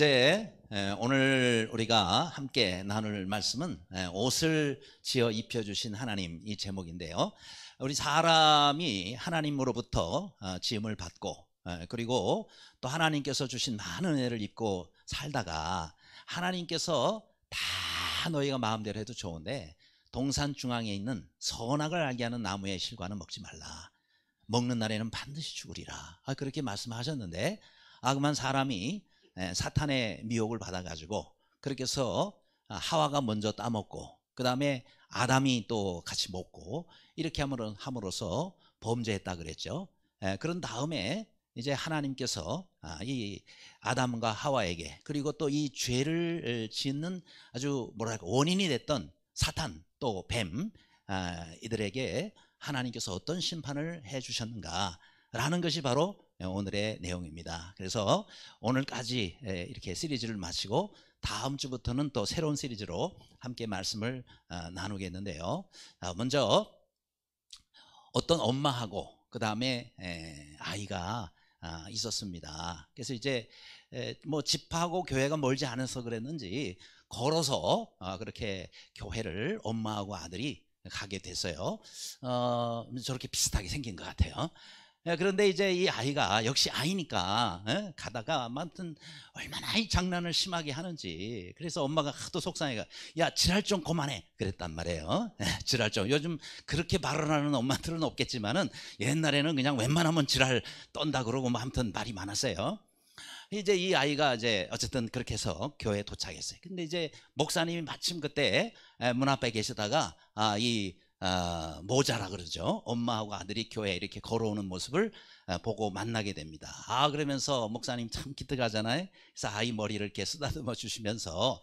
이제 오늘 우리가 함께 나눌 말씀은 옷을 지어 입혀주신 하나님 이 제목인데요. 우리 사람이 하나님으로부터 어, 지음을 받고 그리고 또 하나님께서 주신 많은 은를 입고 살다가 하나님께서 다 너희가 마음대로 해도 좋은데 동산 중앙에 있는 선악을 알게 하는 나무의 실과는 먹지 말라. 먹는 날에는 반드시 죽으리라. 아, 그렇게 말씀하셨는데, 아, 그만 사람이 예, 사탄의 미혹을 받아가지고 그렇게 해서 아, 하와가 먼저 따먹고 그 다음에 아담이 또 같이 먹고 이렇게 함으로, 써 범죄했다 그랬죠. 예, 그런 다음에 이제 하나님께서 아, 이 아담과 하와에게 그리고 또 이 죄를 짓는 아주 뭐랄까 원인이 됐던 사탄 또뱀 아, 이들에게 하나님께서 어떤 심판을 해 주셨는가라는 것이 바로 예, 오늘의 내용입니다. 그래서 오늘까지 예, 이렇게 시리즈를 마치고 다음 주부터는 또 새로운 시리즈로 함께 말씀을 아, 나누겠는데요. 먼저 어떤 엄마하고 그 다음에 예, 아이가 아, 있었습니다. 그래서 이제 뭐 집하고 교회가 멀지 않아서 그랬는지 걸어서 아, 그렇게 교회를 엄마하고 아들이 가게 됐어요. 어, 저렇게 비슷하게 생긴 것 같아요. 예, 그런데 이제 이 아이가 역시 아이니까 예, 가다가 아무튼 얼마나 이 장난을 심하게 하는지 그래서 엄마가 하도 속상해가 야 지랄 좀 그만해 그랬단 말이에요 예, 지랄 좀 요즘 그렇게 발언하는 엄마들은 없겠지만은 옛날에는 그냥 웬만하면 지랄 떤다 그러고 뭐 아무튼 말이 많았어요 이제 이 아이가 이제 어쨌든 그렇게 해서 교회에 도착했어요 근데 이제 목사님이 마침 그때 문 앞에 계시다가 아이 어, 모자라 그러죠. 엄마하고 아들이 교회 에 이렇게 걸어오는 모습을 어, 보고 만나게 됩니다. 아 그러면서 목사님 참 기특하잖아요. 그래서 아이 머리를 이렇게 쓰다듬어 주시면서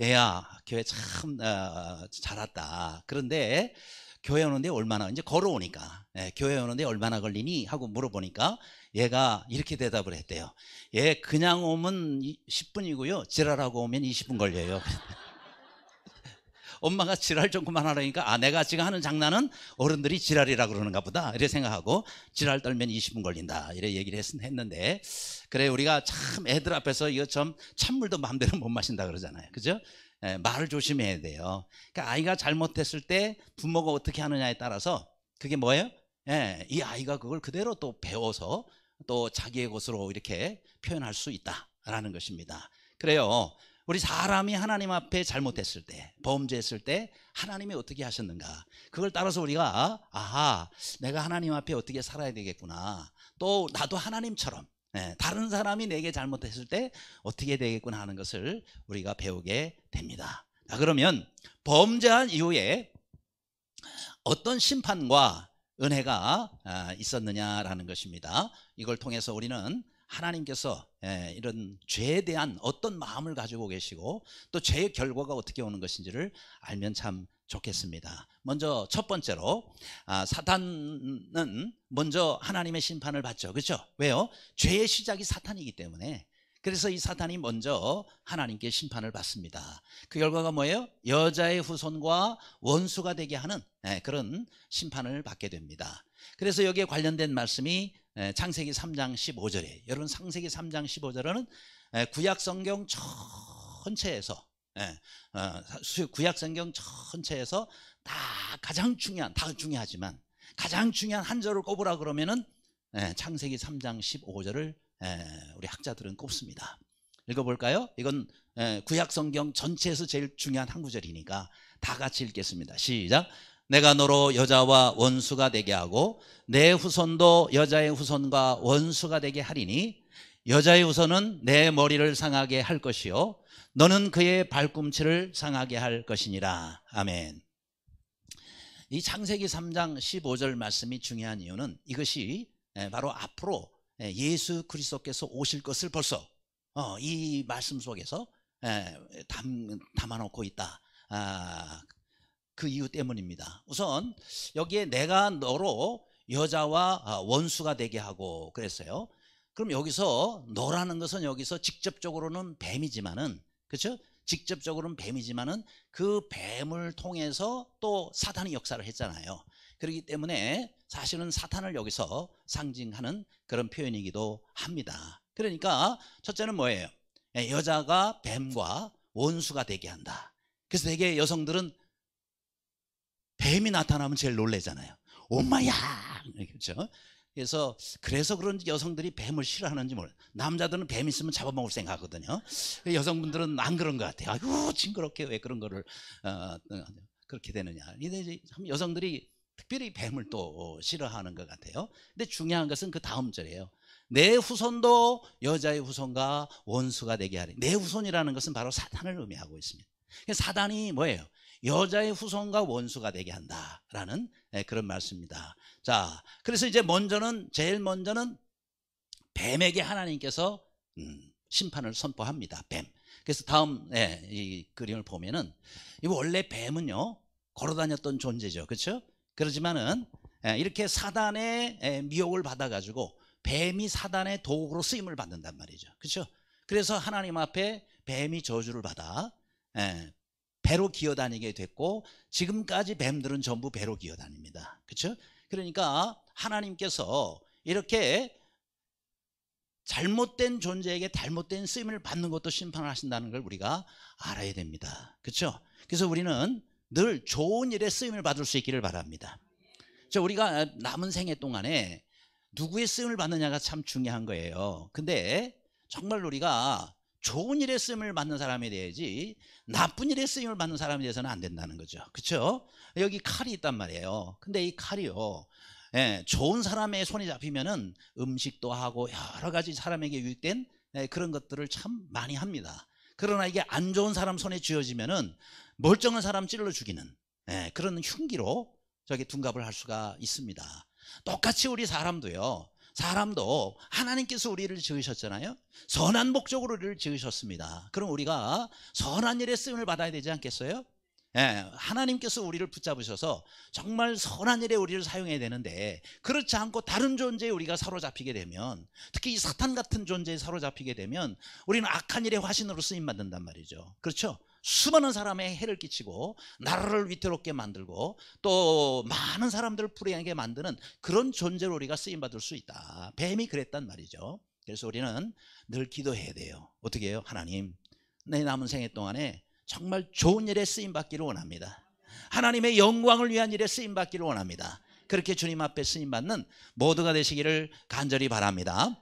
얘야 교회 참 어, 잘왔다. 그런데 교회 오는데 얼마나 이제 걸어오니까 예, 교회 오는데 얼마나 걸리니 하고 물어보니까 얘가 이렇게 대답을 했대요. 얘 그냥 오면 10분이고요. 지랄하고 오면 20분 걸려요. 엄마가 지랄 좀 그만하라니까 아 내가 지금 하는 장난은 어른들이 지랄이라 그러는가 보다 이래 생각하고 지랄 떨면 20분 걸린다 이래 얘기를 했, 는데 그래 우리가 참 애들 앞에서 이거 참 찬물도 마음대로 못 마신다 그러잖아요 그죠? 예, 말을 조심해야 돼요. 그러니까 아이가 잘못했을 때 부모가 어떻게 하느냐에 따라서 그게 뭐예요? 예, 이 아이가 그걸 그대로 또 배워서 또 자기의 것으로 이렇게 표현할 수 있다라는 것입니다. 그래요. 우리 사람이 하나님 앞에 잘못했을 때, 범죄했을 때 하나님이 어떻게 하셨는가. 그걸 따라서 우리가 아하, 내가 하나님 앞에 어떻게 살아야 되겠구나. 또 나도 하나님처럼 예, 다른 사람이 내게 잘못했을 때 어떻게 되겠구나 하는 것을 우리가 배우게 됩니다. 자, 그러면 범죄한 이후에 어떤 심판과 은혜가 아, 있었느냐라는 것입니다. 이걸 통해서 우리는 하나님께서 예, 이런 죄에 대한 어떤 마음을 가지고 계시고 또 죄의 결과가 어떻게 오는 것인지를 알면 참 좋겠습니다. 먼저 첫 번째로 아, 사탄은 먼저 하나님의 심판을 받죠. 그렇죠? 왜요? 죄의 시작이 사탄이기 때문에 그래서 이 사탄이 먼저 하나님께 심판을 받습니다. 그 결과가 뭐예요? 여자의 후손과 원수가 되게 하는 예, 그런 심판을 받게 됩니다. 그래서 여기에 관련된 말씀이 예, 창세기 3장 15절에 여러분 창세기 3장 15절에는 예, 구약 성경 전체에서 예, 어, 구약 성경 전체에서 다 가장 중요한 다 중요하지만 가장 중요한 한 절을 꼽으라 그러면은 창세기 3장 15절을 우리 학자들은 꼽습니다. 읽어볼까요? 이건 구약 성경 전체에서 제일 중요한 한 구절이니까 다 같이 읽겠습니다. 시작. 내가 너로 여자와 원수가 되게 하고 내 후손도 여자의 후손과 원수가 되게 하리니 여자의 후손은 내 머리를 상하게 할 것이요 너는 그의 발꿈치를 상하게 할 것이니라 아멘 이 창세기 3장 15절 말씀이 중요한 이유는 이것이 예, 바로 앞으로 예, 예수 그리스도께서 오실 것을 벌써 어, 이 말씀 속에서 예, 담아놓고 있다 아, 그 이유 때문입니다. 우선 여기에 내가 너로 여자와 아, 원수가 되게 하고 그랬어요. 그럼 여기서 너라는 것은 여기서 직접적으로는 뱀이지만은 그렇죠? 직접적으로는 뱀이지만은 그 뱀을 통해서 또 사탄이 역사를 했잖아요. 그렇기 때문에 사실은 사탄을 여기서 상징하는 그런 표현이기도 합니다. 그러니까 첫째는 뭐예요? 예, 여자가 뱀과 원수가 되게 한다. 그래서 되게 여성들은 뱀이 나타나면 제일 놀래잖아요. 엄마야! 그렇죠? 그래서 그래서 그런지 여성들이 뱀을 싫어하는지 몰라. 남자들은 뱀 있으면 잡아먹을 생각하거든요. 그 여성분들은 안 그런 것 같아요. 아유 징그럽게 왜 그런 거를 어, 어 그렇게 되느냐. 이제 여성들이 특별히 뱀을 또 싫어하는 것 같아요. 근데 중요한 것은 그 다음 절이에요. 내 후손도 여자의 후손과 원수가 되게 하리. 내 후손이라는 것은 바로 사탄을 의미하고 있습니다. 그러니까 사단이 뭐예요? 여자의 후손과 원수가 되게 한다라는 예, 그런 말씀입니다. 자, 그래서 이제 먼저는 제일 먼저는 뱀에게 하나님께서 음, 심판을 선포합니다. 뱀. 그래서 다음 예, 이 그림을 보면은 원래 뱀은요 걸어다녔던 존재죠, 그렇죠? 그러지만은 예, 이렇게 사단의 미혹을 받아가지고 뱀이 사단의 도구로 쓰임을 받는단 말이죠, 그렇죠? 그래서 하나님 앞에 뱀이 저주를 받아 배로 기어다니게 됐고 지금까지 뱀들은 전부 배로 기어다닙니다. 그렇죠? 그러니까 하나님께서 이렇게 잘못된 존재에게 잘못된 쓰임을 받는 것도 심판을 하신다는 걸 우리가 알아야 됩니다. 그렇죠? 그래서 우리는 늘 좋은 일에 쓰임을 받을 수 있기를 바랍니다. 자, 우리가 남은 생애 동안에 누구의 쓰임을 받느냐가 참 중요한 거예요. 근데 정말 우리가 좋은 일의 쓰임을 받는 사람에 대해지 나쁜 일의 쓰임을 받는 사람에 대해서는 안 된다는 거죠. 그렇죠? 여기 칼이 있단 말이에요. 근데 이 칼이요. 예, 좋은 사람의 손에 잡히면은 음식도 하고 여러 가지 사람에게 유익된 예, 그런 것들을 참 많이 합니다. 그러나 이게 안 좋은 사람 손에 쥐어지면은 멀쩡한 사람 찔러 죽이는 예, 그런 흉기로 저기 둔갑을 할 수가 있습니다. 똑같이 우리 사람도요. 사람도 하나님께서 우리를 지으셨잖아요. 선한 목적으로 우리를 지으셨습니다. 그럼 우리가 선한 일에 쓰임을 받아야 되지 않겠어요? 예, 하나님께서 우리를 붙잡으셔서 정말 선한 일에 우리를 사용해야 되는데 그렇지 않고 다른 존재에 우리가 사로잡히게 되면 특히 이 사탄 같은 존재에 사로잡히게 되면 우리는 악한 일의 화신으로 쓰임 받는단 말이죠. 그렇죠? 수많은 사람의 해를 끼치고 나라를 위태롭게 만들고 또 많은 사람들을 불행하게 만드는 그런 존재로 우리가 쓰임받을 수 있다. 뱀이 그랬단 말이죠. 그래서 우리는 늘 기도해야 돼요. 어떻게 해요? 하나님, 내 남은 생애 동안에 정말 좋은 일에 쓰임받기를 원합니다. 하나님의 영광을 위한 일에 쓰임받기를 원합니다. 그렇게 주님 앞에 쓰임받는 모두가 되시기를 간절히 바랍니다.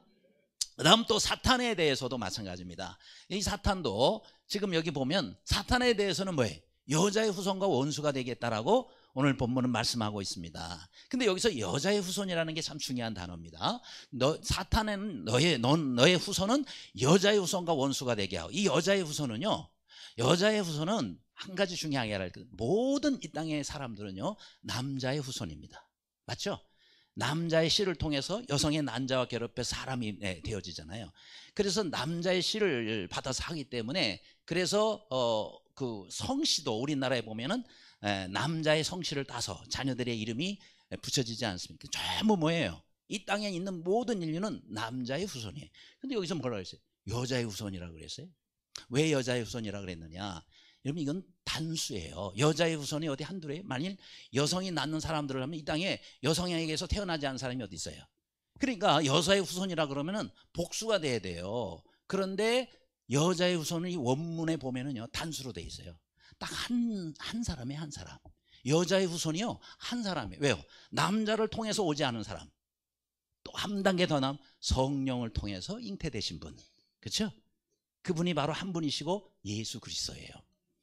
그 다음 또 사탄에 대해서도 마찬가지입니다. 이 사탄도 지금 여기 보면 사탄에 대해서는 뭐예요? 여자의 후손과 원수가 되겠다라고 오늘 본문은 말씀하고 있습니다. 근데 여기서 여자의 후손이라는 게 참 중요한 단어입니다. 너, 사탄은 너의, 넌, 너의 후손은 여자의 후손과 원수가 되게 하고, 이 여자의 후손은요, 여자의 후손은 한 가지 중요한게아야 할, 그 모든 이 땅의 사람들은요, 남자의 후손입니다. 맞죠? 남자의 씨를 통해서 여성의 난자와 결합해 사람이 네, 되어지잖아요. 그래서 남자의 씨를 받아서 하기 때문에 그래서 어 그 성씨도 우리나라에 보면은 남자의 성씨를 따서 자녀들의 이름이 붙여지지 않습니까? 전부 뭐예요? 이 땅에 있는 모든 인류는 남자의 후손이에요. 근데 여기서 뭐라고 했어요? 여자의 후손이라고 그랬어요. 왜 여자의 후손이라고 그랬느냐? 여러분 이건 단수예요. 여자의 후손이 어디 한둘에 만일 여성이 낳는 사람들을 하면 이 땅에 여성에게서 태어나지 않은 사람이 어디 있어요. 그러니까 여자의 후손이라 그러면은 복수가 돼야 돼요. 그런데 여자의 후손은 이 원문에 보면은요 단수로 돼 있어요. 딱 한한 한 사람에 한 사람. 여자의 후손이요 한 사람이 왜요? 남자를 통해서 오지 않은 사람. 또 한 단계 더 남 성령을 통해서 잉태되신 분. 그렇죠? 그분이 바로 한 분이시고 예수 그리스도예요.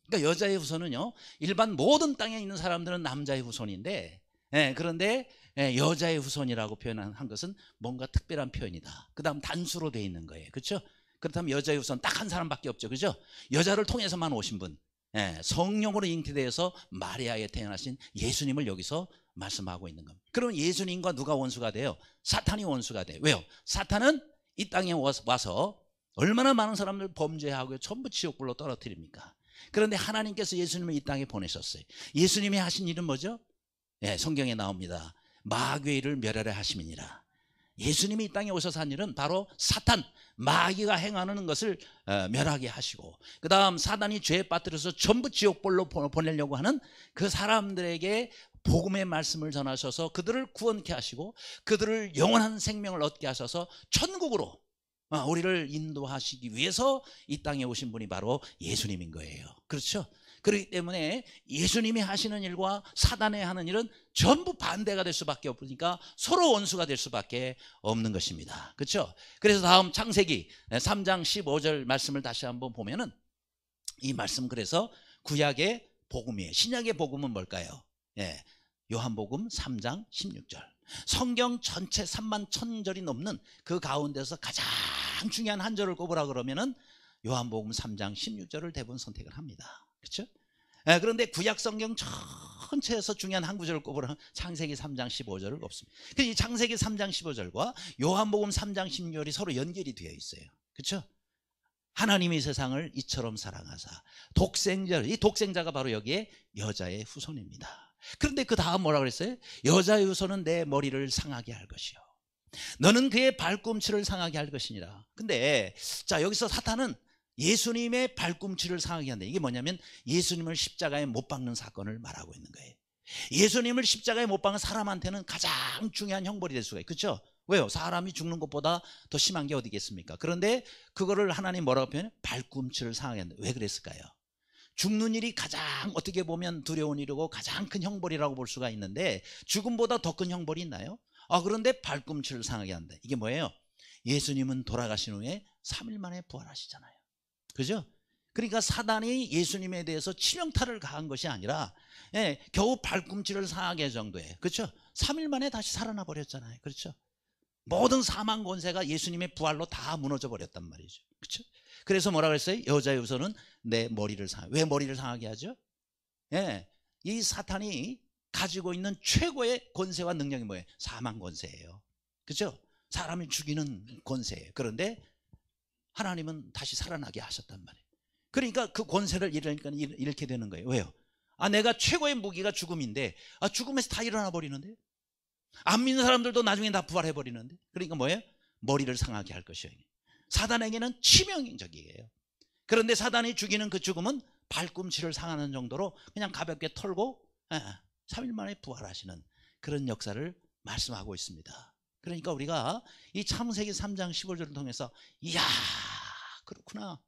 그러니까 여자의 후손은요 일반 모든 땅에 있는 사람들은 남자의 후손인데 예, 그런데 예, 여자의 후손이라고 표현한 것은 뭔가 특별한 표현이다 그 다음 단수로 돼 있는 거예요 그렇죠? 그렇다면 여자의 후손 딱 한 사람밖에 없죠 그죠? 여자를 통해서만 오신 분 예, 성령으로 잉태되어서 마리아에 태어나신 예수님을 여기서 말씀하고 있는 겁니다 그럼 예수님과 누가 원수가 돼요? 사탄이 원수가 돼요 왜요? 사탄은 이 땅에 와서 얼마나 많은 사람들 범죄하고 전부 지옥불로 떨어뜨립니까? 그런데 하나님께서 예수님을 이 땅에 보내셨어요. 예수님이 하신 일은 뭐죠? 예, 성경에 나옵니다. 마귀를 멸하려 하심이니라. 예수님이 이 땅에 오셔서 한 일은 바로 사탄, 마귀가 행하는 것을 어, 멸하게 하시고 그 다음 사단이 죄에 빠뜨려서 전부 지옥벌로 보내려고 하는 그 사람들에게 복음의 말씀을 전하셔서 그들을 구원케 하시고 그들을 영원한 생명을 얻게 하셔서 천국으로 어, 우리를 인도하시기 위해서 이 땅에 오신 분이 바로 예수님인 거예요. 그렇죠? 그렇기 때문에 예수님이 하시는 일과 사단에 하는 일은 전부 반대가 될 수밖에 없으니까 서로 원수가 될 수밖에 없는 것입니다. 그렇죠? 그래서 다음 창세기 3장 15절 말씀을 다시 한번 보면은 이 말씀 그래서 구약의 복음이에요. 신약의 복음은 뭘까요? 예. 요한복음 3장 16절. 성경 전체 3만 1000절이 넘는 그 가운데서 가장 가장 중요한 한 절을 꼽으라 그러면은 요한복음 3장 16절을 대부분 선택을 합니다. 그렇죠? 예, 그런데 구약 성경 전체에서 중요한 한 구절을 꼽으라 창세기 3장 15절을 꼽습니다. 그 이 창세기 3장 15절과 요한복음 3장 16절이 서로 연결이 되어 있어요. 그렇죠? 하나님이 세상을 이처럼 사랑하사 독생자 이 독생자가 바로 여기에 여자의 후손입니다. 그런데 그 다음 뭐라 그랬어요? 여자의 후손은 내 머리를 상하게 할 것이요. 너는 그의 발꿈치를 상하게 할 것이니라. 근데 자 여기서 사탄은 예수님의 발꿈치를 상하게 한다. 이게 뭐냐면 예수님을 십자가에 못 박는 사건을 말하고 있는 거예요. 예수님을 십자가에 못 박은 사람한테는 가장 중요한 형벌이 될 수가 있죠. 그렇죠? 왜요? 사람이 죽는 것보다 더 심한 게 어디겠습니까? 그런데 그거를 하나님 뭐라고 표현해? 발꿈치를 상하게 한다. 왜 그랬을까요? 죽는 일이 가장 어떻게 보면 두려운 일이고 가장 큰 형벌이라고 볼 수가 있는데 죽음보다 더 큰 형벌이 있나요? 아, 그런데 발꿈치를 상하게 한다. 이게 뭐예요? 예수님은 돌아가신 후에 3일 만에 부활하시잖아요. 그죠? 그러니까 사단이 예수님에 대해서 치명타를 가한 것이 아니라 예, 겨우 발꿈치를 상하게 정도에 그렇죠? 3일 만에 다시 살아나 버렸잖아요. 그렇죠? 모든 사망 권세가 예수님의 부활로 다 무너져 버렸단 말이죠. 그렇죠? 그래서 뭐라 그랬어요? 여자의 우선은 내 머리를 상하게. 왜 머리를 상하게 하죠? 예. 이 사탄이 가지고 있는 최고의 권세와 능력이 뭐예요? 사망 권세예요. 그렇죠? 사람이 죽이는 권세예요. 그런데 하나님은 다시 살아나게 하셨단 말이에요. 그러니까 그 권세를 잃으니까 잃게 되는 거예요. 왜요? 아 내가 최고의 무기가 죽음인데 아 죽음에서 다 일어나 버리는데 안 믿는 사람들도 나중에 다 부활해 버리는데 그러니까 뭐예요? 머리를 상하게 할 것이에요. 사단에게는 치명적이에요. 그런데 사단이 죽이는 그 죽음은 발꿈치를 상하는 정도로 그냥 가볍게 털고 예, 예. 3일 만에 부활하시는 그런 역사를 말씀하고 있습니다. 그러니까 우리가 이 창세기 3장 15절을 통해서 이야 그렇구나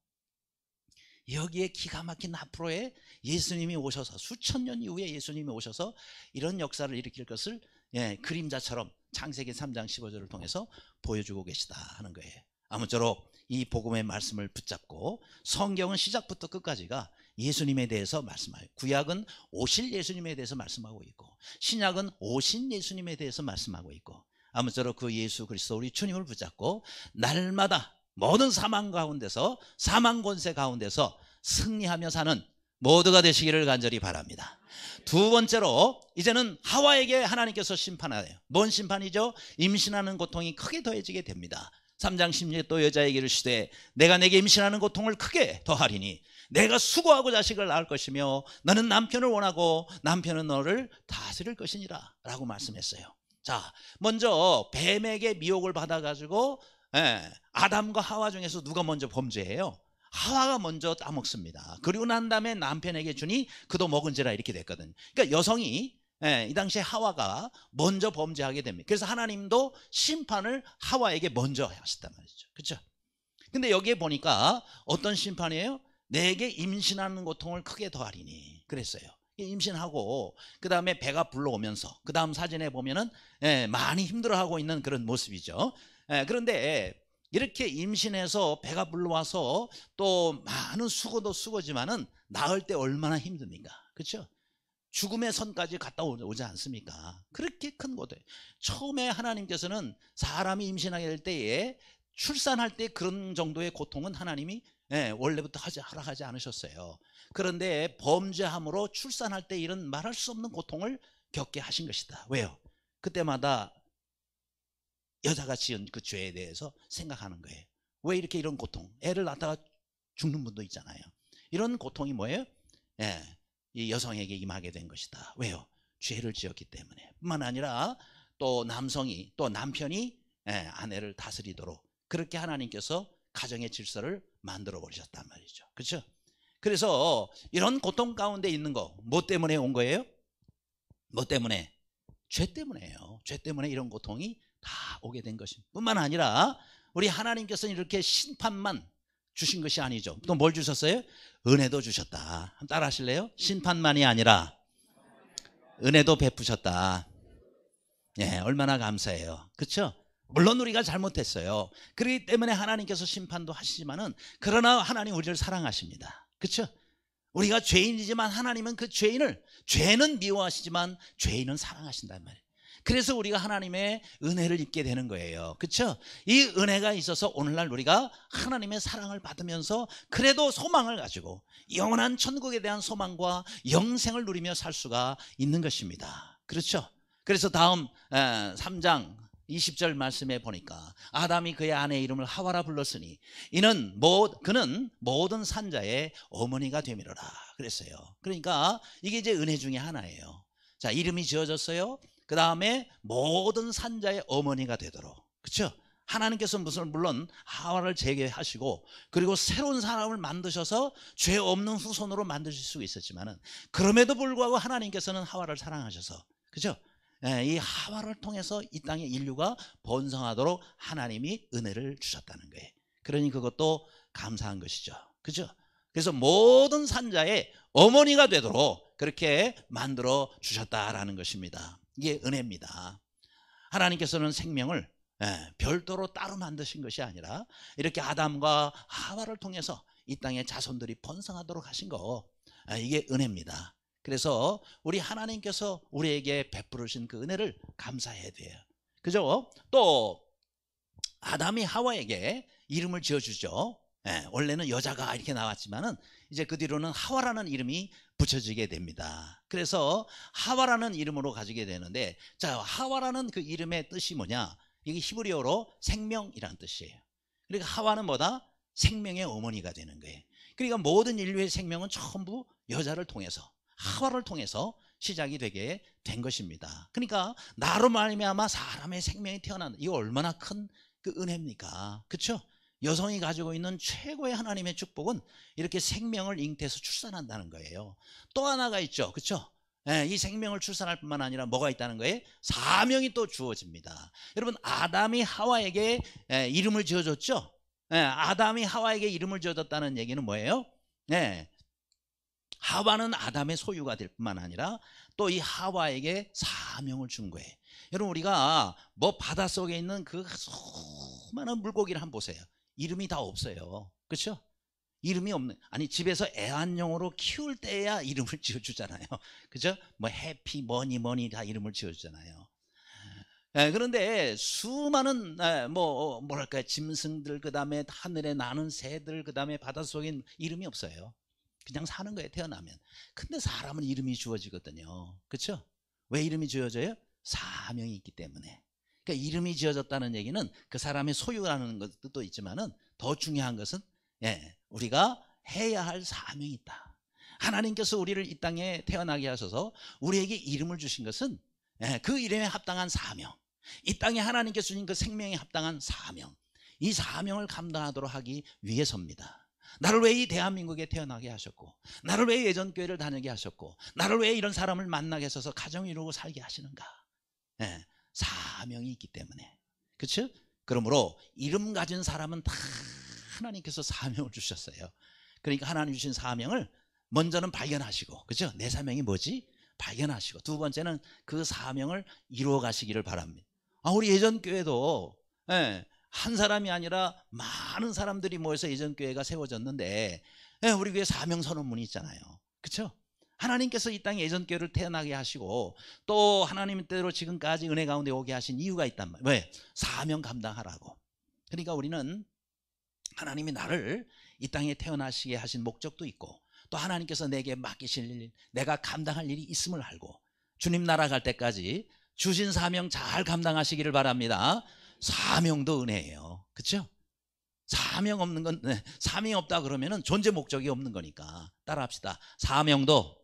여기에 기가 막힌 앞으로의 예수님이 오셔서 수천 년 이후에 예수님이 오셔서 이런 역사를 일으킬 것을 예, 그림자처럼 창세기 3장 15절을 통해서 보여주고 계시다 하는 거예요. 아무쪼록 이 복음의 말씀을 붙잡고 성경은 시작부터 끝까지가 예수님에 대해서 말씀하요. 구약은 오실 예수님에 대해서 말씀하고 있고 신약은 오신 예수님에 대해서 말씀하고 있고 아무쪼록 그 예수 그리스도 우리 주님을 붙잡고 날마다 모든 사망 가운데서 사망 권세 가운데서 승리하며 사는 모두가 되시기를 간절히 바랍니다. 두 번째로 이제는 하와에게 하나님께서 심판하네요. 뭔 심판이죠? 임신하는 고통이 크게 더해지게 됩니다. 3장 16또 여자에게를 시되 내가 내게 임신하는 고통을 크게 더하리니 내가 수고하고 자식을 낳을 것이며 너는 남편을 원하고 남편은 너를 다스릴 것이니라 라고 말씀했어요 자 먼저 뱀에게 미혹을 받아가지고 예, 아담과 하와 중에서 누가 먼저 범죄해요 하와가 먼저 따먹습니다 그리고 난 다음에 남편에게 주니 그도 먹은지라 이렇게 됐거든 그러니까 여성이 예, 이 당시에 하와가 먼저 범죄하게 됩니다. 그래서 하나님도 심판을 하와에게 먼저 하셨단 말이죠. 그렇죠? 근데 여기에 보니까 어떤 심판이에요? 내게 임신하는 고통을 크게 더하리니 그랬어요. 임신하고 그 다음에 배가 불러오면서 그 다음 사진에 보면은 예, 많이 힘들어하고 있는 그런 모습이죠. 예, 그런데 이렇게 임신해서 배가 불러와서 또 많은 수고도 수고지만은 낳을 때 얼마나 힘듭니까? 그렇죠? 죽음의 선까지 갔다 오지 않습니까? 그렇게 큰 곳에 처음에 하나님께서는 사람이 임신하게 될 때에 출산할 때 그런 정도의 고통은 하나님이 예, 원래부터 하지, 하라 하지 않으셨어요. 그런데 범죄함으로 출산할 때 이런 말할 수 없는 고통을 겪게 하신 것이다. 왜요? 그때마다 여자가 지은 그 죄에 대해서 생각하는 거예요. 왜 이렇게 이런 고통? 애를 낳다가 죽는 분도 있잖아요. 이런 고통이 뭐예요? 예, 이 여성에게 임하게 된 것이다. 왜요? 죄를 지었기 때문에. 뿐만 아니라 또 남성이 또 남편이 예, 아내를 다스리도록 그렇게 하나님께서 가정의 질서를 만들어 버리셨단 말이죠. 그렇죠? 그래서 이런 고통 가운데 있는 거 뭐 때문에 온 거예요? 뭐 때문에? 죄 때문에요. 죄 때문에 이런 고통이 다 오게 된것 뿐만 아니라 우리 하나님께서는 이렇게 심판만 주신 것이 아니죠. 또 뭘 주셨어요? 은혜도 주셨다. 따라 하실래요? 심판만이 아니라 은혜도 베푸셨다. 예, 얼마나 감사해요. 그렇죠? 물론 우리가 잘못했어요. 그렇기 때문에 하나님께서 심판도 하시지만은 그러나 하나님 우리를 사랑하십니다. 그렇죠? 우리가 죄인이지만 하나님은 그 죄인을 죄는 미워하시지만 죄인은 사랑하신단 말이에요. 그래서 우리가 하나님의 은혜를 입게 되는 거예요. 그렇죠? 이 은혜가 있어서 오늘날 우리가 하나님의 사랑을 받으면서 그래도 소망을 가지고 영원한 천국에 대한 소망과 영생을 누리며 살 수가 있는 것입니다. 그렇죠? 그래서 다음 3장 20절 말씀에 보니까 아담이 그의 아내 이름을 하와라 불렀으니 이는 모, 그는 모든 산자의 어머니가 되미로라 그랬어요. 그러니까 이게 이제 은혜 중에 하나예요. 자, 이름이 지어졌어요. 그 다음에 모든 산자의 어머니가 되도록. 그렇죠? 하나님께서 무슨 물론 하와를 재개하시고 그리고 새로운 사람을 만드셔서 죄 없는 후손으로 만드실 수 있었지만은 그럼에도 불구하고 하나님께서는 하와를 사랑하셔서 그죠? 예, 이 하와를 통해서 이땅의 인류가 번성하도록 하나님이 은혜를 주셨다는 거예요. 그러니 그것도 감사한 것이죠. 그죠? 그래서 모든 산자의 어머니가 되도록 그렇게 만들어 주셨다라는 것입니다. 이게 은혜입니다. 하나님께서는 생명을 예, 별도로 따로 만드신 것이 아니라 이렇게 아담과 하와를 통해서 이 땅의 자손들이 번성하도록 하신 거 예, 이게 은혜입니다. 그래서 우리 하나님께서 우리에게 베풀으신 그 은혜를 감사해야 돼요. 그죠? 또 아담이 하와에게 이름을 지어주죠. 예, 원래는 여자가 이렇게 나왔지만은 이제 그 뒤로는 하와라는 이름이 붙여지게 됩니다. 그래서 하와라는 이름으로 가지게 되는데 자 하와라는 그 이름의 뜻이 뭐냐? 이게 히브리어로 생명이라는 뜻이에요. 그러니까 하와는 뭐다? 생명의 어머니가 되는 거예요. 그러니까 모든 인류의 생명은 전부 여자를 통해서 하와를 통해서 시작이 되게 된 것입니다. 그러니까 나로 말미암아 사람의 생명이 태어난 이거 얼마나 큰 그 은혜입니까? 그렇죠? 여성이 가지고 있는 최고의 하나님의 축복은 이렇게 생명을 잉태해서 출산한다는 거예요. 또 하나가 있죠. 그렇죠? 예, 이 생명을 출산할 뿐만 아니라 뭐가 있다는 거예요? 사명이 또 주어집니다. 여러분 아담이 하와에게 예, 이름을 지어줬죠? 예, 아담이 하와에게 이름을 지어줬다는 얘기는 뭐예요? 예, 하와는 아담의 소유가 될 뿐만 아니라 또 이 하와에게 사명을 준 거예요. 여러분 우리가 뭐 바닷속에 있는 그 수많은 물고기를 한번 보세요. 이름이 다 없어요. 그렇죠? 이름이 없는 아니 집에서 애완용으로 키울 때야 이름을 지어 주잖아요. 그죠? 뭐 해피 뭐니 뭐니 다 이름을 지어 주잖아요. 예, 그런데 수많은 예, 뭐 어, 뭐랄까 짐승들 그다음에 하늘에 나는 새들 그다음에 바닷속에 이름이 없어요. 그냥 사는 거예요 태어나면 근데 사람은 이름이 주어지거든요 그렇죠? 왜 이름이 주어져요? 사명이 있기 때문에 그러니까 이름이 지어졌다는 얘기는 그 사람의 소유라는 것도 있지만은 더 중요한 것은 예, 우리가 해야 할 사명이 있다 하나님께서 우리를 이 땅에 태어나게 하셔서 우리에게 이름을 주신 것은 예, 그 이름에 합당한 사명 이 땅에 하나님께서 주신 그 생명에 합당한 사명 이 사명을 감당하도록 하기 위해서입니다 나를 왜 이 대한민국에 태어나게 하셨고 나를 왜 예전 교회를 다니게 하셨고 나를 왜 이런 사람을 만나게 하셔서 가정 이루고 살게 하시는가 예, 사명이 있기 때문에 그렇죠? 그러므로 이름 가진 사람은 다 하나님께서 사명을 주셨어요 그러니까 하나님 주신 사명을 먼저는 발견하시고 그렇죠? 내 사명이 뭐지? 발견하시고 두 번째는 그 사명을 이루어 가시기를 바랍니다 아, 우리 예전 교회도 예, 한 사람이 아니라 많은 사람들이 모여서 예전 교회가 세워졌는데 예, 우리 교회 사명 선언문이 있잖아요. 그렇죠? 하나님께서 이 땅에 예전 교회를 태어나게 하시고 또 하나님 때로 지금까지 은혜 가운데 오게 하신 이유가 있단 말이에요. 왜? 사명 감당하라고. 그러니까 우리는 하나님이 나를 이 땅에 태어나시게 하신 목적도 있고 또 하나님께서 내게 맡기실 일, 내가 감당할 일이 있음을 알고 주님 나라 갈 때까지 주신 사명 잘 감당하시기를 바랍니다. 사명도 은혜예요. 그렇죠? 사명 없는 건 네, 사명 없다 그러면은 존재 목적이 없는 거니까 따라합시다. 사명도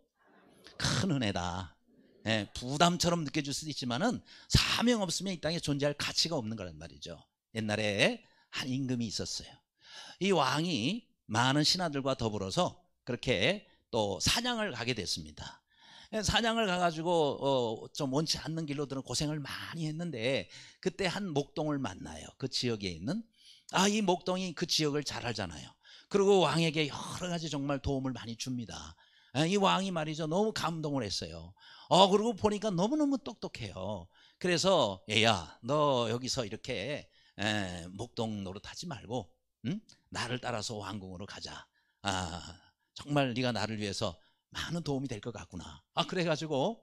큰 은혜다. 네, 부담처럼 느껴질 수도 있지만은 사명 없으면 이 땅에 존재할 가치가 없는 거란 말이죠. 옛날에 한 임금이 있었어요. 이 왕이 많은 신하들과 더불어서 그렇게 또 사냥을 가게 됐습니다. 사냥을 가가지고 어, 좀 원치 않는 길로들은 고생을 많이 했는데 그때 한 목동을 만나요. 그 지역에 있는 아 이 목동이 그 지역을 잘 알잖아요. 그리고 왕에게 여러 가지 정말 도움을 많이 줍니다. 예, 이 왕이 말이죠 너무 감동을 했어요. 어 그리고 보니까 너무 너무 똑똑해요. 그래서 얘야 너 여기서 이렇게 에, 예, 목동 노릇하지 말고 응? 나를 따라서 왕궁으로 가자. 아 정말 네가 나를 위해서 많은 도움이 될 것 같구나. 아, 그래가지고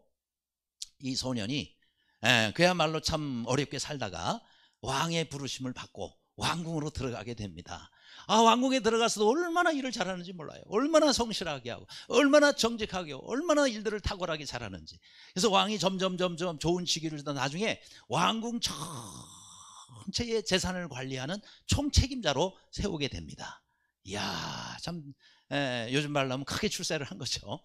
이 소년이 에, 예, 그야말로 참 어렵게 살다가 왕의 부르심을 받고 왕궁으로 들어가게 됩니다. 아, 왕궁에 들어가서도 얼마나 일을 잘하는지 몰라요. 얼마나 성실하게 하고, 얼마나 정직하게 하고, 얼마나 일들을 탁월하게 잘하는지. 그래서 왕이 점점, 점점 좋은 시기를 주다 나중에 왕궁 전체의 재산을 관리하는 총책임자로 세우게 됩니다. 이야, 참 예, 요즘 말로 하면 크게 출세를 한 거죠.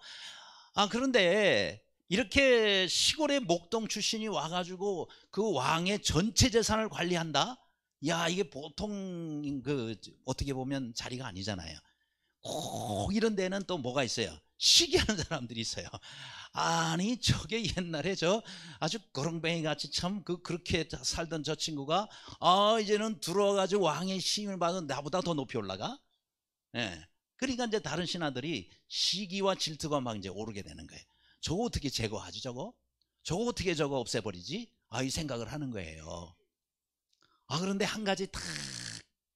아, 그런데 이렇게 시골의 목동 출신이 와가지고 그 왕의 전체 재산을 관리한다? 야, 이게 보통 그 어떻게 보면 자리가 아니잖아요. 꼭 이런 데는 또 뭐가 있어요? 시기하는 사람들이 있어요. 아니, 저게 옛날에 저 아주 거렁뱅이 같이 참 그 그렇게 살던 저 친구가 아, 이제는 들어와가지고 왕의 시임을 받은 나보다 더 높이 올라가? 예. 그러니까 이제 다른 신하들이 시기와 질투가 방지에 오르게 되는 거예요. 저거 어떻게 제거하지 저거? 저거 어떻게 저거 없애버리지? 아 이 생각을 하는 거예요. 아 그런데 한 가지 딱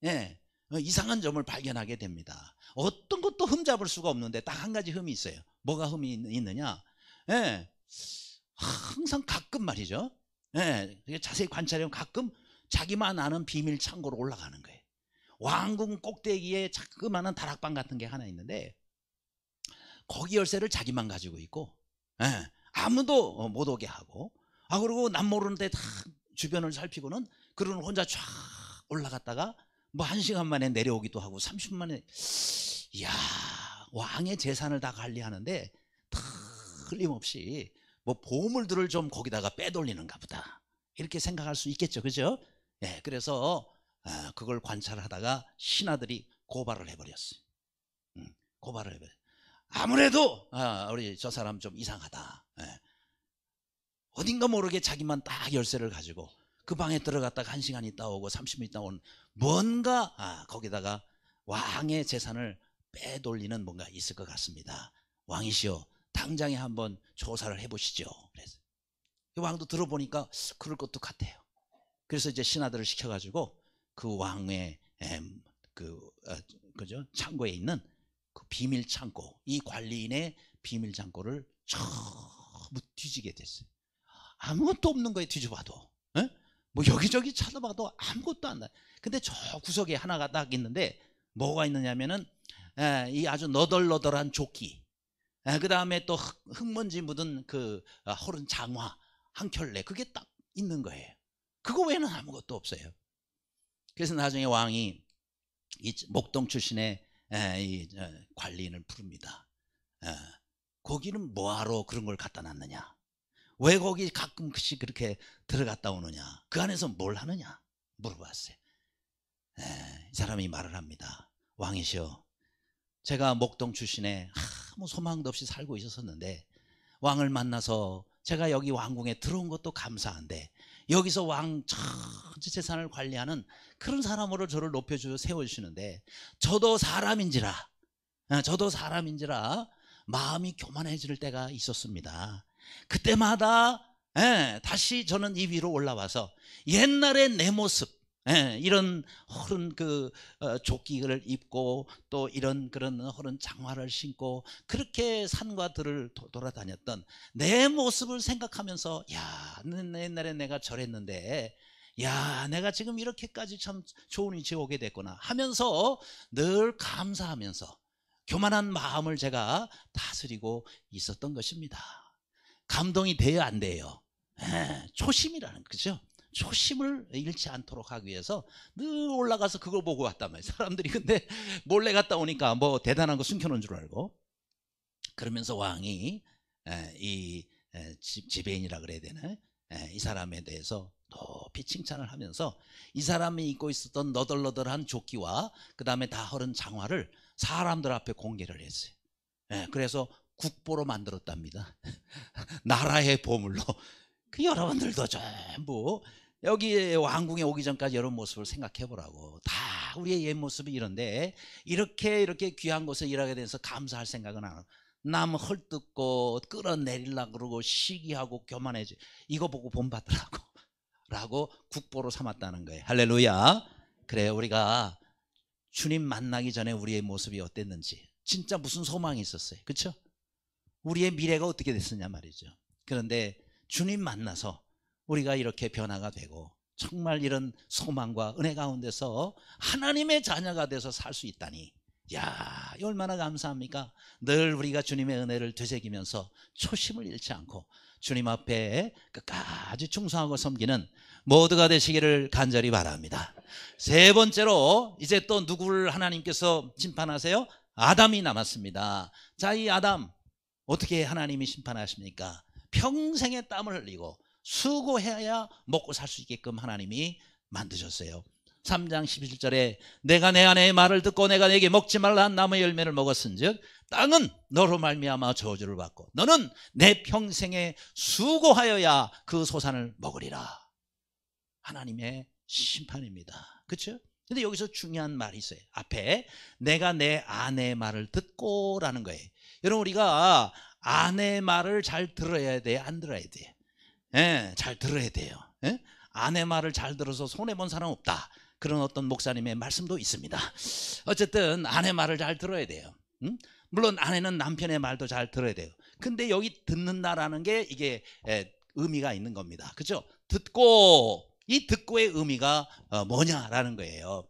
예, 어, 이상한 점을 발견하게 됩니다. 어떤 것도 흠잡을 수가 없는데 딱 한 가지 흠이 있어요. 뭐가 흠이 있느냐? 예, 항상 가끔 말이죠. 예, 자세히 관찰하면 가끔 자기만 아는 비밀 창고로 올라가는 거예요. 왕궁 꼭대기에 자그마한 다락방 같은 게 하나 있는데 거기 열쇠를 자기만 가지고 있고 예, 아무도 못 오게 하고 아 그리고 남 모르는데 다 주변을 살피고는 그런 혼자 쫙 올라갔다가 뭐 한 시간 만에 내려오기도 하고 30만에 이야 왕의 재산을 다 관리하는데 틀림없이 뭐 보물들을 좀 거기다가 빼돌리는가 보다 이렇게 생각할 수 있겠죠 그죠 예 그래서 어, 그걸 관찰하다가 신하들이 고발을 해버렸어요. 음, 고발을 해버렸어요 아무래도 어, 우리 저 사람 좀 이상하다. 예. 어딘가 모르게 자기만 딱 열쇠를 가지고 그 방에 들어갔다가 한 시간 있다 오고 30분 있다 온 뭔가 아, 거기다가 왕의 재산을 빼돌리는 뭔가 있을 것 같습니다. 왕이시여 당장에 한번 조사를 해보시죠. 그래서 그 왕도 들어보니까 그럴 것도 같아요. 그래서 이제 신하들을 시켜가지고 그 왕의 그 어, 그죠 창고에 있는 그 비밀 창고 이 관리인의 비밀 창고를 전부 뒤지게 됐어요. 아무것도 없는 거에 뒤져봐도 에? 예? 뭐 여기저기 찾아봐도 아무것도 안 나. 근데 저 구석에 하나가 딱 있는데 뭐가 있느냐면은 에, 예, 이 아주 너덜너덜한 조끼, 예, 그 다음에 또 흙, 먼지 묻은 그 아, 허른 장화 한 켤레 그게 딱 있는 거예요. 그거 외에는 아무것도 없어요. 그래서 나중에 왕이 목동 출신의 관리인을 부릅니다. 거기는 뭐하러 그런 걸 갖다 놨느냐? 왜 거기 가끔씩 그렇게 들어갔다 오느냐? 그 안에서 뭘 하느냐? 물어봤어요. 이 사람이 말을 합니다. 왕이시여, 제가 목동 출신에 아무 소망도 없이 살고 있었는데 왕을 만나서 제가 여기 왕궁에 들어온 것도 감사한데 여기서 왕 전체 재산을 관리하는 그런 사람으로 저를 높여주어 세워주시는데 저도 사람인지라 어, 저도 사람인지라 마음이 교만해질 때가 있었습니다. 그때마다 예, 다시 저는 이 위로 올라와서 옛날의 내 모습 예, 이런 허른 그 어, 조끼를 입고 또 이런 그런 허른 장화를 신고 그렇게 산과 들을 도, 돌아다녔던 내 모습을 생각하면서 야 옛날에 내가 저랬는데 야 내가 지금 이렇게까지 참 좋은 위치에 오게 됐구나 하면서 늘 감사하면서 교만한 마음을 제가 다스리고 있었던 것입니다 감동이 돼야 안 돼요 예, 초심이라는 거죠 초심을 잃지 않도록 하기 위해서 늘 올라가서 그걸 보고 왔단 말이에요. 사람들이 근데 몰래 갔다 오니까 뭐 대단한 거 숨겨놓은 줄 알고 그러면서 왕이 이 지배인이라 그래야 되나 이 사람에 대해서 높이 칭찬을 하면서 이 사람이 입고 있었던 너덜너덜한 조끼와 그 다음에 다 허른 장화를 사람들 앞에 공개를 했어요. 그래서 국보로 만들었답니다. 나라의 보물로 그 여러분들도 전부 여기 왕궁에 오기 전까지 여러 모습을 생각해 보라고. 다 우리의 옛 모습이 이런데 이렇게 이렇게 귀한 곳에 일하게 돼서 감사할 생각은 안 하고 남 헐뜯고 끌어내리려 그러고 시기하고 교만해지. 이거 보고 본받더라고. 라고 국보로 삼았다는 거예요. 할렐루야. 그래 우리가 주님 만나기 전에 우리의 모습이 어땠는지 진짜 무슨 소망이 있었어요. 그렇죠? 우리의 미래가 어떻게 됐었냐 말이죠. 그런데 주님 만나서 우리가 이렇게 변화가 되고 정말 이런 소망과 은혜 가운데서 하나님의 자녀가 돼서 살 수 있다니 야 얼마나 감사합니까 늘 우리가 주님의 은혜를 되새기면서 초심을 잃지 않고 주님 앞에 끝까지 충성하고 섬기는 모두가 되시기를 간절히 바랍니다 세 번째로 이제 또 누구를 하나님께서 심판하세요? 아담이 남았습니다 자 이 아담 어떻게 하나님이 심판하십니까? 평생의 땀을 흘리고 수고해야 먹고 살 수 있게끔 하나님이 만드셨어요. 3장 11절에 내가 내 아내의 말을 듣고 내가 내게 먹지 말라 한나무 열매를 먹었은즉 땅은 너로 말미암아 저주를 받고 너는 내 평생에 수고하여야 그 소산을 먹으리라. 하나님의 심판입니다. 그렇죠? 근데 여기서 중요한 말이 있어요. 앞에 내가 내 아내의 말을 듣고라는 거예요. 여러분 우리가 아내 말을 잘 들어야 돼, 안 들어야 돼. 예, 잘 들어야 돼요. 예? 아내 말을 잘 들어서 손해 본 사람 없다. 그런 어떤 목사님의 말씀도 있습니다. 어쨌든 아내 말을 잘 들어야 돼요. 음? 물론 아내는 남편의 말도 잘 들어야 돼요. 근데 여기 듣는다라는 게 이게 예, 의미가 있는 겁니다. 그죠? 듣고 이 듣고의 의미가 어, 뭐냐라는 거예요.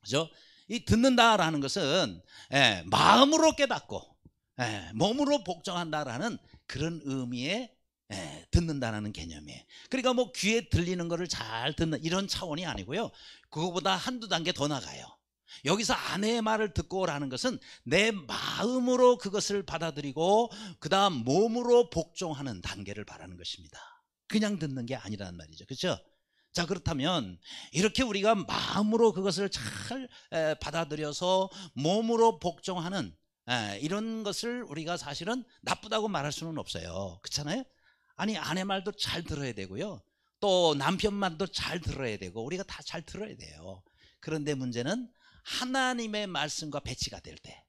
그죠? 이 듣는다라는 것은 예, 마음으로 깨닫고 에, 예, 몸으로 복종한다라는 그런 의미에 에, 예, 듣는다라는 개념이에요. 그러니까 뭐 귀에 들리는 거를 잘 듣는 이런 차원이 아니고요. 그거보다 한두 단계 더 나가요. 여기서 아내의 말을 듣고라는 것은 내 마음으로 그것을 받아들이고 그다음 몸으로 복종하는 단계를 바라는 것입니다. 그냥 듣는 게 아니라는 말이죠. 그렇죠? 자 그렇다면 이렇게 우리가 마음으로 그것을 잘 받아들여서 몸으로 복종하는 예, 이런 것을 우리가 사실은 나쁘다고 말할 수는 없어요. 그렇잖아요? 아니 아내 말도 잘 들어야 되고요. 또 남편 말도 잘 들어야 되고 우리가 다 잘 들어야 돼요. 그런데 문제는 하나님의 말씀과 배치가 될 때.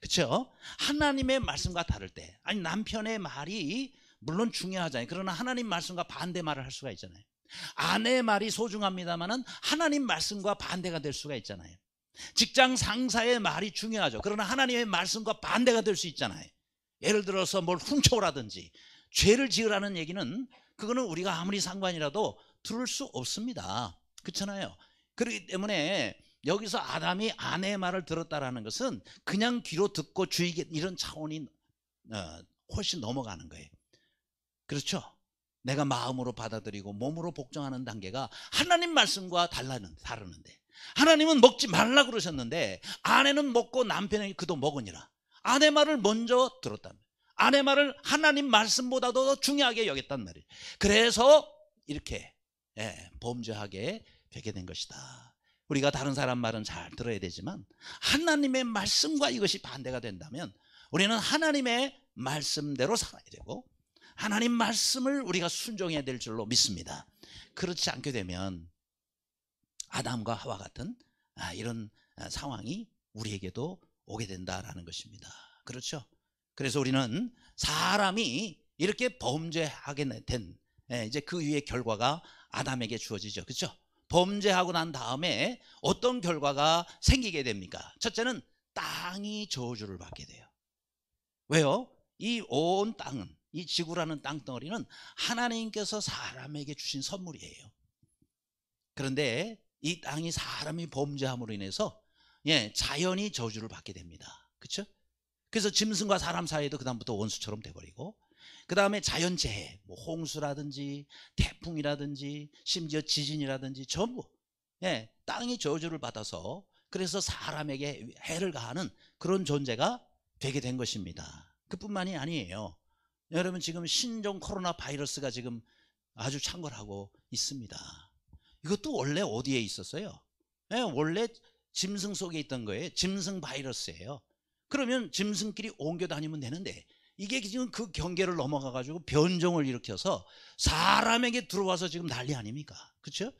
그렇죠? 하나님의 말씀과 다를 때. 아니 남편의 말이 물론 중요하잖아요. 그러나 하나님 말씀과 반대 말을 할 수가 있잖아요. 아내의 말이 소중합니다만은 하나님 말씀과 반대가 될 수가 있잖아요. 직장 상사의 말이 중요하죠. 그러나 하나님의 말씀과 반대가 될 수 있잖아요. 예를 들어서 뭘 훔쳐오라든지 죄를 지으라는 얘기는 그거는 우리가 아무리 상관이라도 들을 수 없습니다. 그렇잖아요. 그렇기 때문에 여기서 아담이 아내의 말을 들었다라는 것은 그냥 귀로 듣고 주의게 이런 차원이 어, 훨씬 넘어가는 거예요. 그렇죠? 내가 마음으로 받아들이고 몸으로 복종하는 단계가 하나님 말씀과 달라는 다르는데 하나님은 먹지 말라 그러셨는데 아내는 먹고 남편에게 그도 먹으니라. 아내 말을 먼저 들었다말 아내 말을 하나님 말씀보다도 더 중요하게 여겼단 말이에요. 그래서 이렇게 예, 범죄하게 되게 된 것이다. 우리가 다른 사람 말은 잘 들어야 되지만 하나님의 말씀과 이것이 반대가 된다면 우리는 하나님의 말씀대로 살아야 되고 하나님 말씀을 우리가 순종해야 될 줄로 믿습니다. 그렇지 않게 되면 아담과 하와 같은 아, 이런 아, 상황이 우리에게도 오게 된다라는 것입니다. 그렇죠? 그래서 우리는 사람이 이렇게 범죄하게 된 예, 이제 그 위의 결과가 아담에게 주어지죠. 그렇죠? 범죄하고 난 다음에 어떤 결과가 생기게 됩니까? 첫째는 땅이 저주를 받게 돼요. 왜요? 이 온 땅은 이 지구라는 땅덩어리는 하나님께서 사람에게 주신 선물이에요. 그런데 이 땅이 사람이 범죄함으로 인해서 예, 자연이 저주를 받게 됩니다. 그렇 그래서 짐승과 사람 사이도 그다음부터 원수처럼 돼버리고 그 다음에 자연재해, 뭐 홍수라든지 태풍이라든지 심지어 지진이라든지 전부 예, 땅이 저주를 받아서 그래서 사람에게 해를 가하는 그런 존재가 되게 된 것입니다. 그뿐만이 아니에요. 여러분 지금 신종 코로나 바이러스가 지금 아주 창궐하고 있습니다. 이것도 원래 어디에 있었어요? 네, 원래 짐승 속에 있던 거예요. 짐승 바이러스예요. 그러면 짐승끼리 옮겨 다니면 되는데 이게 지금 그 경계를 넘어가 가지고 변종을 일으켜서 사람에게 들어와서 지금 난리 아닙니까? 그렇죠?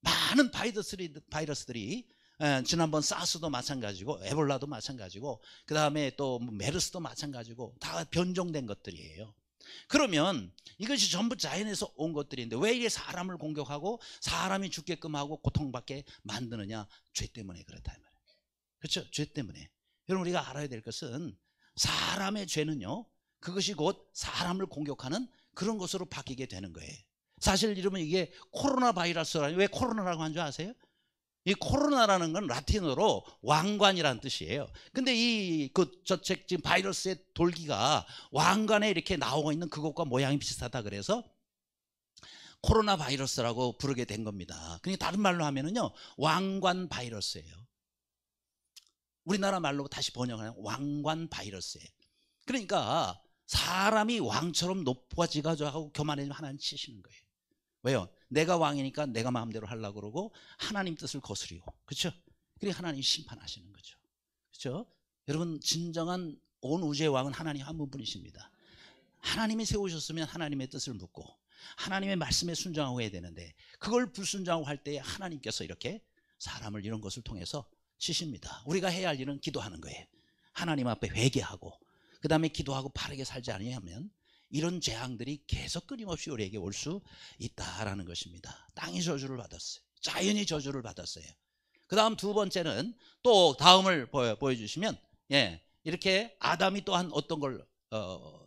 많은 바이러스들이, 바이러스들이 예, 지난번 사스도 마찬가지고 에볼라도 마찬가지고 그 다음에 또 메르스도 마찬가지고 다 변종된 것들이에요. 그러면 이것이 전부 자연에서 온 것들인데 왜 이게 사람을 공격하고 사람이 죽게끔 하고 고통받게 만드느냐? 죄 때문에 그렇다 이 말이에요. 그렇죠? 죄 때문에. 여러분 우리가 알아야 될 것은 사람의 죄는요. 그것이 곧 사람을 공격하는 그런 것으로 바뀌게 되는 거예요. 사실 이러면 이게 코로나 바이러스라니 왜 코로나라고 한 줄 아세요? 이 코로나라는 건 라틴어로 왕관이라는 뜻이에요. 근데 이 그 저 책 지금 바이러스의 돌기가 왕관에 이렇게 나오고 있는 그것과 모양이 비슷하다 그래서 코로나 바이러스라고 부르게 된 겁니다. 그러니까 다른 말로 하면은요 왕관 바이러스예요. 우리나라 말로 다시 번역하면 왕관 바이러스예요. 그러니까 사람이 왕처럼 높아지가지고 교만해지면 하나님 치시는 거예요. 왜요? 내가 왕이니까 내가 마음대로 하려고 그러고 하나님 뜻을 거스리고 그렇죠? 그래 하나님 심판하시는 거죠. 그렇죠? 여러분 진정한 온 우주의 왕은 하나님 한 분뿐이십니다. 하나님이 세우셨으면 하나님의 뜻을 묻고 하나님의 말씀에 순종하고 해야 되는데 그걸 불순종하고 할 때에 하나님께서 이렇게 사람을 이런 것을 통해서 치십니다. 우리가 해야 할 일은 기도하는 거예요. 하나님 앞에 회개하고 그 다음에 기도하고 바르게 살지 않으면 이런 재앙들이 계속 끊임없이 우리에게 올 수 있다라는 것입니다. 땅이 저주를 받았어요. 자연이 저주를 받았어요. 그 다음 두 번째는 또 다음을 보여, 보여주시면 예, 이렇게 아담이 또한 어떤 걸 어,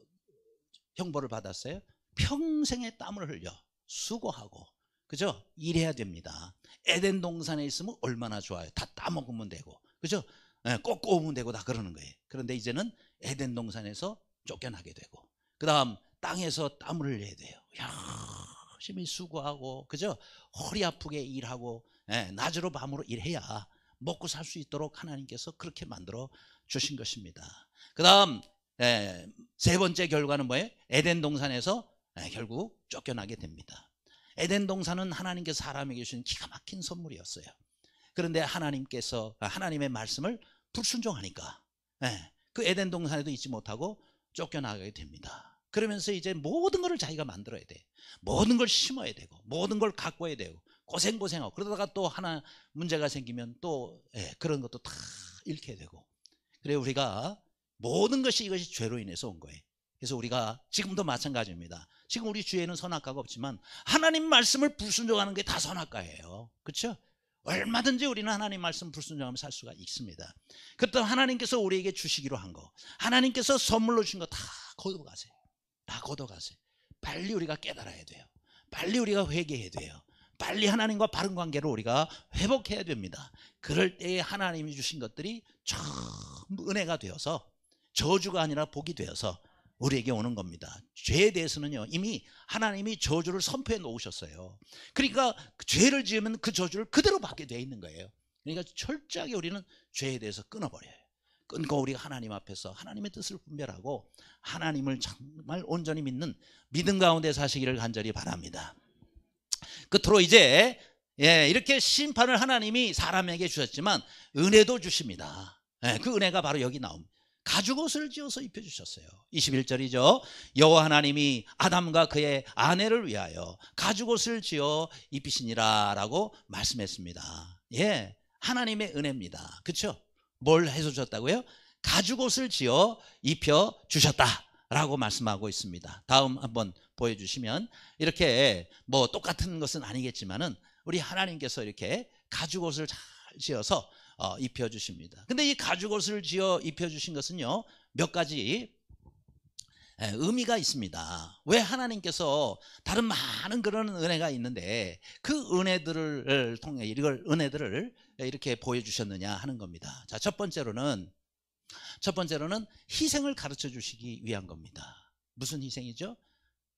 형벌을 받았어요. 평생의 땀을 흘려 수고하고 그죠? 일해야 됩니다. 에덴 동산에 있으면 얼마나 좋아요. 다 따먹으면 되고 그죠? 예, 꼭 꼬우면 되고 다 그러는 거예요. 그런데 이제는 에덴 동산에서 쫓겨나게 되고 그 다음 땅에서 땀을 흘려야 돼요. 열심히 수고하고 그죠? 허리 아프게 일하고 예, 낮으로 밤으로 일해야 먹고 살 수 있도록 하나님께서 그렇게 만들어 주신 것입니다. 그 다음 예, 세 번째 결과는 뭐예요? 에덴 동산에서 예, 결국 쫓겨나게 됩니다. 에덴 동산은 하나님께서 사람에게 주신 기가 막힌 선물이었어요. 그런데 하나님께서 아, 하나님의 말씀을 불순종하니까 예, 그 에덴 동산에도 있지 못하고 쫓겨나게 됩니다. 그러면서 이제 모든 것을 자기가 만들어야 돼. 모든 걸 심어야 되고 모든 걸 가꿔야 되고 고생고생하고 그러다가 또 하나 문제가 생기면 또 예, 그런 것도 다 잃게 되고 그래 우리가 모든 것이 이것이 죄로 인해서 온 거예요. 그래서 우리가 지금도 마찬가지입니다. 지금 우리 주에는선악과가 없지만 하나님 말씀을 불순종하는 게 다선악과예요 그렇죠? 얼마든지 우리는 하나님 말씀 불순종하면 살 수가 있습니다. 그때 하나님께서 우리에게 주시기로 한 거, 하나님께서 선물로 주신 거 다 거두고 가세요. 다 걷어가세요. 빨리 우리가 깨달아야 돼요. 빨리 우리가 회개해야 돼요. 빨리 하나님과 바른 관계를 우리가 회복해야 됩니다. 그럴 때에 하나님이 주신 것들이 전부 은혜가 되어서 저주가 아니라 복이 되어서 우리에게 오는 겁니다. 죄에 대해서는요, 이미 하나님이 저주를 선포해 놓으셨어요. 그러니까 그 죄를 지으면 그 저주를 그대로 받게 돼 있는 거예요. 그러니까 철저하게 우리는 죄에 대해서 끊어버려요. 끊고 우리가 하나님 앞에서 하나님의 뜻을 분별하고 하나님을 정말 온전히 믿는 믿음 가운데 사시기를 간절히 바랍니다. 끝으로 이제 예, 이렇게 심판을 하나님이 사람에게 주셨지만 은혜도 주십니다. 예, 그 은혜가 바로 여기 나옵니다. 가죽옷을 지어서 입혀주셨어요. 21절이죠. 여호와 하나님이 아담과 그의 아내를 위하여 가죽옷을 지어 입히시니라 라고 말씀했습니다. 예, 하나님의 은혜입니다. 그렇죠? 뭘 해주셨다고요? 가죽옷을 지어 입혀 주셨다라고 말씀하고 있습니다. 다음 한번 보여주시면 이렇게 뭐 똑같은 것은 아니겠지만은 우리 하나님께서 이렇게 가죽옷을 잘 지어서 어, 입혀 주십니다. 근데 이 가죽옷을 지어 입혀 주신 것은요 몇 가지 예, 의미가 있습니다. 왜 하나님께서 다른 많은 그런 은혜가 있는데 그 은혜들을 통해 이걸 은혜들을 이렇게 보여주셨느냐 하는 겁니다. 자, 첫 번째로는 첫 번째로는 희생을 가르쳐 주시기 위한 겁니다. 무슨 희생이죠?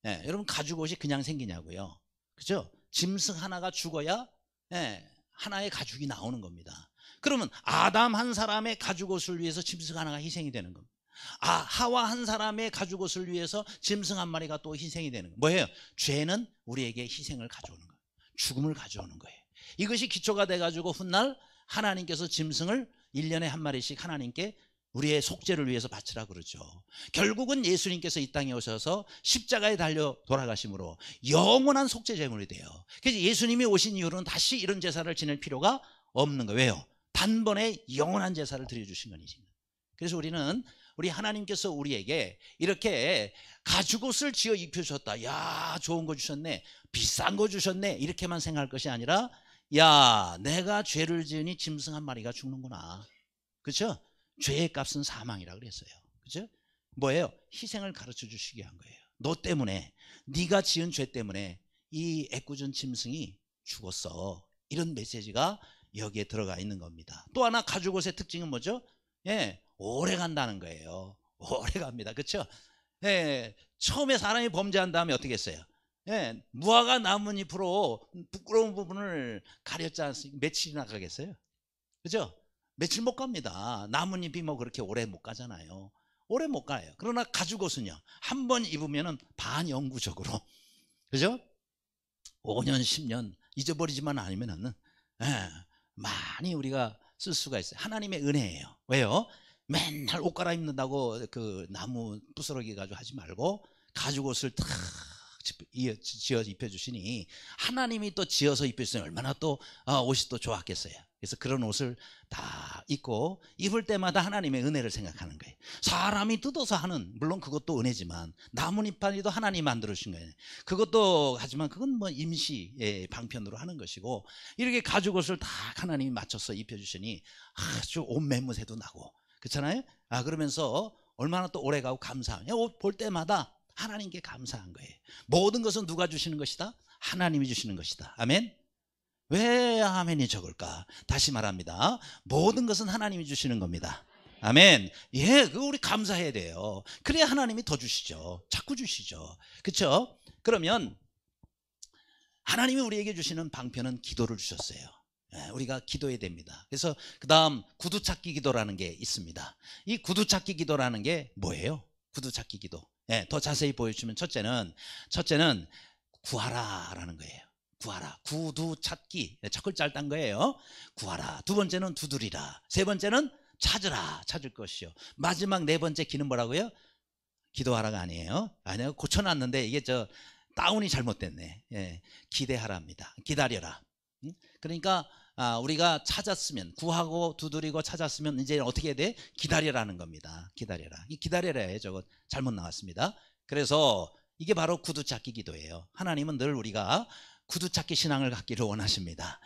예, 여러분 가죽 옷이 그냥 생기냐고요. 그죠? 짐승 하나가 죽어야 예, 하나의 가죽이 나오는 겁니다. 그러면 아담 한 사람의 가죽 옷을 위해서 짐승 하나가 희생이 되는 겁니다. 아 하와 한 사람의 가죽옷을 위해서 짐승 한 마리가 또 희생이 되는 거예요. 뭐예요? 죄는 우리에게 희생을 가져오는 거예요. 죽음을 가져오는 거예요. 이것이 기초가 돼가지고 훗날 하나님께서 짐승을 1년에 한 마리씩 하나님께 우리의 속죄를 위해서 바치라 그러죠. 결국은 예수님께서 이 땅에 오셔서 십자가에 달려 돌아가심으로 영원한 속죄 제물이 돼요. 그래서 예수님이 오신 이후로는 다시 이런 제사를 지낼 필요가 없는 거예요. 왜요? 단번에 영원한 제사를 드려 주신 거니 그래서 우리는 우리 하나님께서 우리에게 이렇게 가죽옷을 지어 입혀주셨다. 야, 좋은 거 주셨네. 비싼 거 주셨네. 이렇게만 생각할 것이 아니라, 야, 내가 죄를 지으니 짐승 한 마리가 죽는구나. 그쵸 죄의 값은 사망이라 그랬어요. 그죠? 뭐예요? 희생을 가르쳐 주시게 한 거예요. 너 때문에, 네가 지은 죄 때문에 이 애꿎은 짐승이 죽었어. 이런 메시지가 여기에 들어가 있는 겁니다. 또 하나 가죽옷의 특징은 뭐죠? 예, 오래 간다는 거예요. 오래 갑니다. 그렇죠? 예, 처음에 사람이 범죄한 다음에 어떻게 했어요? 예, 무화과 나뭇잎으로 부끄러운 부분을 가렸지 않습니까? 며칠이나 가겠어요? 그죠? 며칠 못 갑니다. 나뭇잎이 뭐 그렇게 오래 못 가잖아요. 오래 못 가요. 그러나 가죽 옷은요. 한 번 입으면은 반영구적으로. 그죠? 5년, 10년 잊어버리지만 아니면은 예, 많이 우리가 쓸 수가 있어요. 하나님의 은혜예요. 왜요? 맨날 옷 갈아입는다고 그 나무 부스러기 가지고 하지 말고 가죽 옷을 탁 지어 입혀주시니 하나님이 또 지어서 입혀주시니 얼마나 또 아, 옷이 또 좋았겠어요. 그래서 그런 옷을 다 입고 입을 때마다 하나님의 은혜를 생각하는 거예요. 사람이 뜯어서 하는 물론 그것도 은혜지만 나뭇잎판이도 하나님 만들어 주신 거예요. 그것도 하지만 그건 뭐 임시의 방편으로 하는 것이고 이렇게 가죽 옷을 다 하나님이 맞춰서 입혀 주시니 아주 옷 매무새도 나고 그렇잖아요. 아 그러면서 얼마나 또 오래가고 감사하냐. 옷볼 때마다 하나님께 감사한 거예요. 모든 것은 누가 주시는 것이다? 하나님이 주시는 것이다. 아멘. 왜 아멘이 적을까? 다시 말합니다. 모든 것은 하나님이 주시는 겁니다. 아멘. 예, 그 우리 감사해야 돼요. 그래야 하나님이 더 주시죠. 자꾸 주시죠. 그렇죠? 그러면 하나님이 우리에게 주시는 방편은 기도를 주셨어요. 예, 우리가 기도해야 됩니다. 그래서 그 다음 구두찾기 기도라는 게 있습니다. 이 구두찾기 기도라는 게 뭐예요? 구두찾기 기도. 예, 더 자세히 보여주면 첫째는 첫째는 구하라라는 거예요. 구하라. 구두 찾기. 예, 첫 글자를 딴 거예요. 구하라. 두 번째는 두드리라. 세 번째는 찾으라. 찾을 것이요. 마지막 네 번째 기는 뭐라고요? 기도하라가 아니에요. 아니요. 고쳐놨는데 이게 저 다운이 잘못됐네. 예. 기대하랍니다. 라 기다려라. 그러니까 아, 우리가 찾았으면 구하고 두드리고 찾았으면 이제 어떻게 해야 돼? 기다려라는 겁니다. 기다려라. 이 기다려라에 저거 잘못 나왔습니다. 그래서 이게 바로 구두 찾기 기도예요. 하나님은 늘 우리가 구두찾기 신앙을 갖기를 원하십니다.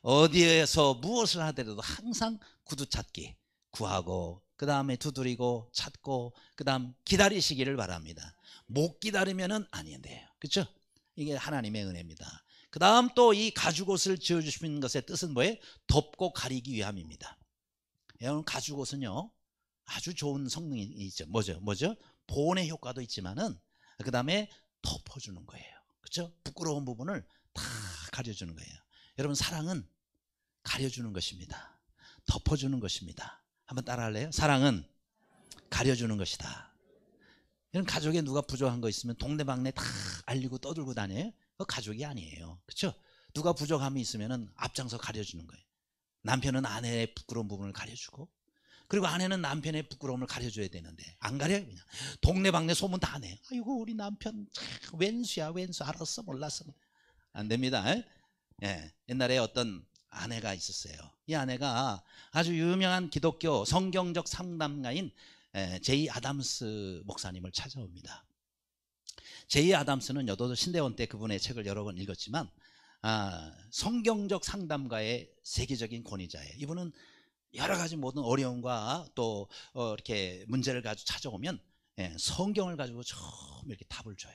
어디에서 무엇을 하더라도 항상 구두찾기 구하고 그 다음에 두드리고 찾고 그 다음 기다리시기를 바랍니다. 못기다리면 아닌데요. 그렇죠? 이게 하나님의 은혜입니다. 그 다음 또 이 가죽옷을 지어주신 것의 뜻은 뭐예요? 덮고 가리기 위함입니다. 여러분 가죽옷은요 아주 좋은 성능이 있죠. 뭐죠? 뭐죠? 보온의 효과도 있지만은 그 다음에 덮어주는 거예요. 그렇죠? 부끄러운 부분을 다 가려주는 거예요. 여러분 사랑은 가려주는 것입니다. 덮어주는 것입니다. 한번 따라할래요? 사랑은 가려주는 것이다. 이런 가족에 누가 부족한 거 있으면 동네방네 다 알리고 떠들고 다녀요. 그 가족이 아니에요. 그렇죠? 누가 부족함이 있으면 앞장서 가려주는 거예요. 남편은 아내의 부끄러운 부분을 가려주고 그리고 아내는 남편의 부끄러움을 가려줘야 되는데 안 가려요 그냥 동네방네 소문 다 내요 아이고 우리 남편 참 왼수야 왼수 알았어 몰랐어 안 됩니다. 예, 옛날에 어떤 아내가 있었어요. 이 아내가 아주 유명한 기독교 성경적 상담가인 예, 제이 아담스 목사님을 찾아옵니다. 제이 아담스는 여도 도 신대원 때 그분의 책을 여러 권 읽었지만 아, 성경적 상담가의 세계적인 권위자예요. 이분은 여러 가지 모든 어려움과 또 어, 이렇게 문제를 가지고 찾아오면 예, 성경을 가지고 처음 이렇게 답을 줘요.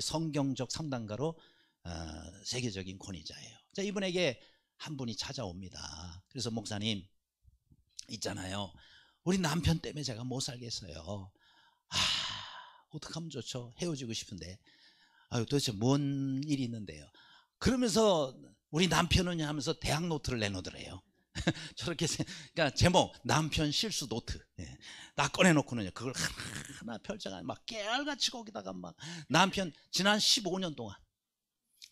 성경적 상담가로 어, 세계적인 권위자예요. 자, 이분에게 한 분이 찾아옵니다. 그래서 목사님 있잖아요. 우리 남편 때문에 제가 못 살겠어요. 아, 어떡하면 좋죠. 헤어지고 싶은데. 아유, 도대체 뭔 일이 있는데요. 그러면서 우리 남편은 하면서 대학 노트를 내놓더래요. 저렇게 그러니까 제목 남편 실수 노트 예. 나 꺼내놓고는 그걸 하나 펼쳐가 막 깨알같이 거기다가 막 남편 지난 15년 동안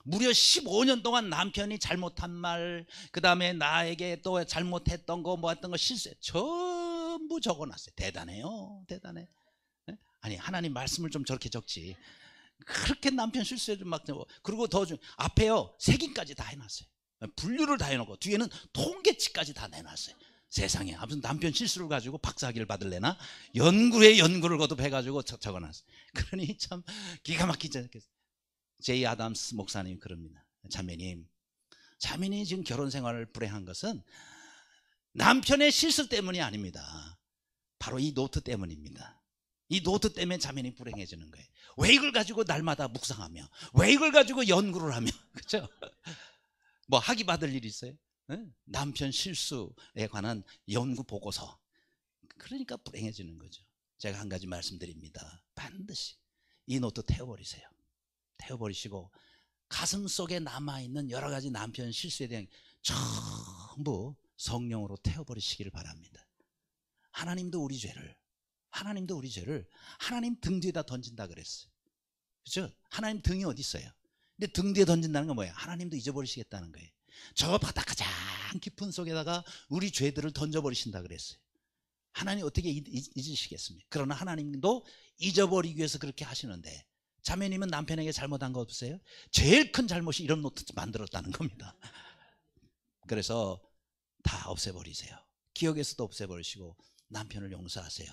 무려 15년 동안 남편이 잘못한 말, 그 다음에 나에게 또 잘못했던 거, 뭐 했던 거, 실수에 전부 적어놨어요. 대단해요. 대단해. 네? 아니, 하나님 말씀을 좀 저렇게 적지. 그렇게 남편 실수를 막, 그리고 더 중, 앞에요. 세기까지 다 해놨어요. 분류를 다 해놓고, 뒤에는 통계치까지 다 내놨어요. 세상에. 아무튼 남편 실수를 가지고 박사학위를 받을래나? 연구에 연구를 거듭해가지고 적어놨어요. 그러니 참 기가 막히지 않겠어요. 제이 아담스 목사님 그럽니다. 자매님, 자매님이 지금 결혼 생활을 불행한 것은 남편의 실수 때문이 아닙니다. 바로 이 노트 때문입니다. 이 노트 때문에 자매님 불행해지는 거예요. 왜 이걸 가지고 날마다 묵상하며, 왜 이걸 가지고 연구를 하며, 그죠? 뭐 학위 받을 일 있어요? 남편 실수에 관한 연구 보고서. 그러니까 불행해지는 거죠. 제가 한 가지 말씀드립니다. 반드시 이 노트 태워버리세요. 태워버리시고 가슴 속에 남아있는 여러 가지 남편 실수에 대한 전부 성령으로 태워버리시기를 바랍니다. 하나님도 우리 죄를, 하나님도 우리 죄를 하나님 등 뒤에다 던진다 그랬어요. 그죠? 하나님 등이 어디 있어요? 근데 등 뒤에 던진다는 건 뭐예요? 하나님도 잊어버리시겠다는 거예요. 저 바닥 가장 깊은 속에다가 우리 죄들을 던져버리신다 그랬어요. 하나님 어떻게 잊, 잊으시겠습니까? 그러나 하나님도 잊어버리기 위해서 그렇게 하시는데 자매님은 남편에게 잘못한 거 없으세요? 제일 큰 잘못이 이런 노트 만들었다는 겁니다. 그래서 다 없애버리세요. 기억에서도 없애버리시고 남편을 용서하세요.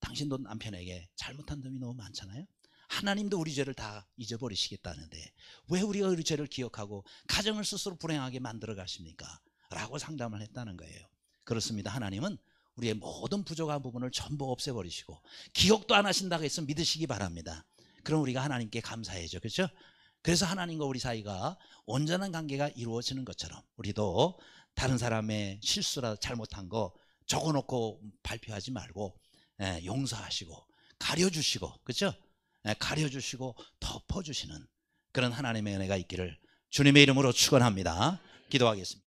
당신도 남편에게 잘못한 점이 너무 많잖아요. 하나님도 우리 죄를 다 잊어버리시겠다는데 왜 우리가 우리 죄를 기억하고 가정을 스스로 불행하게 만들어 가십니까? 라고 상담을 했다는 거예요. 그렇습니다. 하나님은 우리의 모든 부족한 부분을 전부 없애버리시고 기억도 안 하신다고 해서 믿으시기 바랍니다. 그럼 우리가 하나님께 감사해죠. 그렇죠? 그래서 하나님과 우리 사이가 온전한 관계가 이루어지는 것처럼 우리도 다른 사람의 실수라 잘못한 거 적어놓고 발표하지 말고 예, 용서하시고 가려주시고 그렇죠? 예, 가려주시고 덮어주시는 그런 하나님의 은혜가 있기를 주님의 이름으로 축원합니다. 기도하겠습니다.